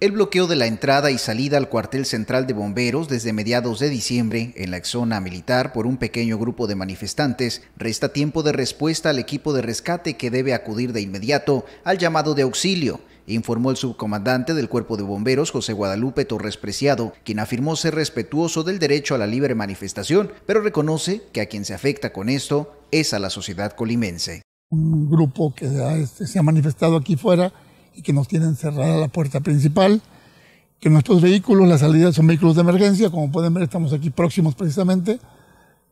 El bloqueo de la entrada y salida al cuartel central de bomberos desde mediados de diciembre en la zona militar por un pequeño grupo de manifestantes resta tiempo de respuesta al equipo de rescate que debe acudir de inmediato al llamado de auxilio, informó el subcomandante del Cuerpo de Bomberos, José Guadalupe Torres Preciado, quien afirmó ser respetuoso del derecho a la libre manifestación, pero reconoce que a quien se afecta con esto es a la sociedad colimense. Un grupo que este, se ha manifestado aquí fuera y que nos tienen cerrada la puerta principal, que nuestros vehículos, las salidas son vehículos de emergencia, como pueden ver estamos aquí próximos precisamente,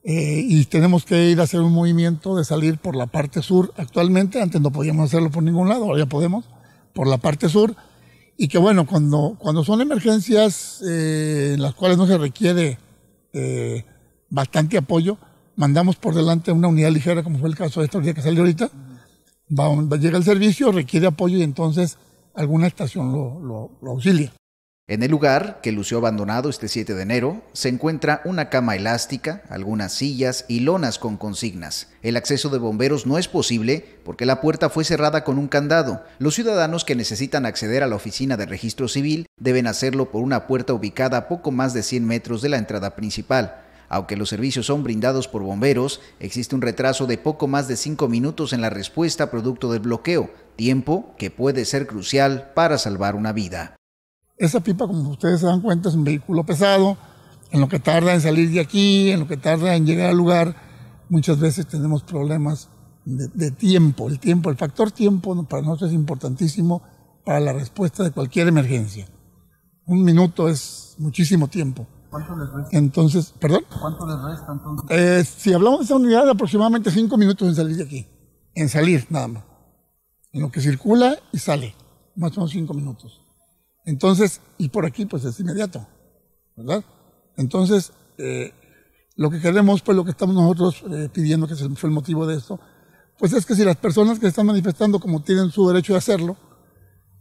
eh, y tenemos que ir a hacer un movimiento de salir por la parte sur actualmente, antes no podíamos hacerlo por ningún lado, ahora ya podemos, por la parte sur, y que bueno, cuando, cuando son emergencias eh, en las cuales no se requiere eh, bastante apoyo, mandamos por delante una unidad ligera, como fue el caso de esta unidad que salió ahorita, llega el servicio, requiere apoyo y entonces alguna estación lo, lo auxilia. En el lugar, que lució abandonado este 7 de enero, se encuentra una cama elástica, algunas sillas y lonas con consignas. El acceso de bomberos no es posible porque la puerta fue cerrada con un candado. Los ciudadanos que necesitan acceder a la oficina de registro civil deben hacerlo por una puerta ubicada a poco más de 100 metros de la entrada principal. Aunque los servicios son brindados por bomberos, existe un retraso de poco más de cinco minutos en la respuesta producto del bloqueo, tiempo que puede ser crucial para salvar una vida. Esa pipa, como ustedes se dan cuenta, es un vehículo pesado, en lo que tarda en salir de aquí, en lo que tarda en llegar al lugar, muchas veces tenemos problemas de, tiempo. El tiempo, el factor tiempo para nosotros es importantísimo para la respuesta de cualquier emergencia. Un minuto es muchísimo tiempo. ¿Cuánto les resta? Entonces, ¿perdón? ¿Cuánto les resta entonces? Eh, si hablamos de esa unidad, aproximadamente cinco minutos en salir de aquí. En salir, nada más. En lo que circula y sale. Más o menos cinco minutos. Entonces, y por aquí, pues es inmediato. ¿Verdad? Entonces, eh, lo que queremos, pues lo que estamos nosotros eh, pidiendo, que fue el motivo de esto, pues es que si las personas que están manifestando como tienen su derecho de hacerlo,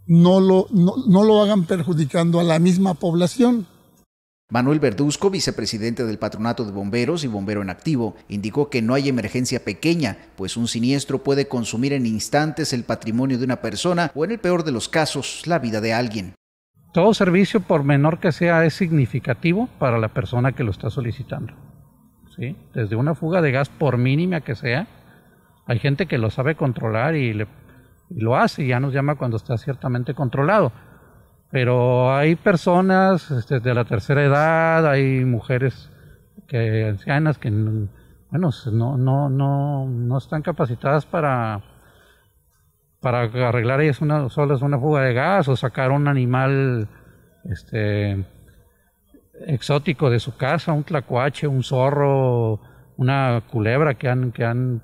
no lo, no lo hagan perjudicando a la misma población. Manuel Verduzco, vicepresidente del Patronato de Bomberos y Bombero en Activo, indicó que no hay emergencia pequeña, pues un siniestro puede consumir en instantes el patrimonio de una persona o, en el peor de los casos, la vida de alguien. Todo servicio, por menor que sea, es significativo para la persona que lo está solicitando. ¿Sí? Desde una fuga de gas, por mínima que sea, hay gente que lo sabe controlar y, y lo hace y ya nos llama cuando está ciertamente controlado pero hay personas este, de la tercera edad, hay mujeres ancianas que bueno, no, están capacitadas para, para arreglar ellas una, solas una fuga de gas o sacar un animal este, exótico de su casa, un tlacuache, un zorro, una culebra que que han,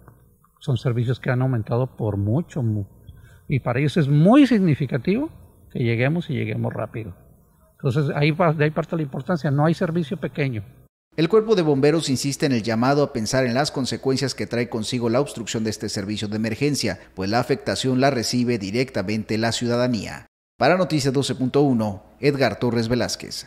son servicios que han aumentado por mucho. Y para ellos es muy significativo que lleguemos y lleguemos rápido. Entonces ahí de ahí parte la importancia, no hay servicio pequeño. El cuerpo de bomberos insiste en el llamado a pensar en las consecuencias que trae consigo la obstrucción de este servicio de emergencia, pues la afectación la recibe directamente la ciudadanía. Para Noticias 12.1, Edgar Torres Velázquez.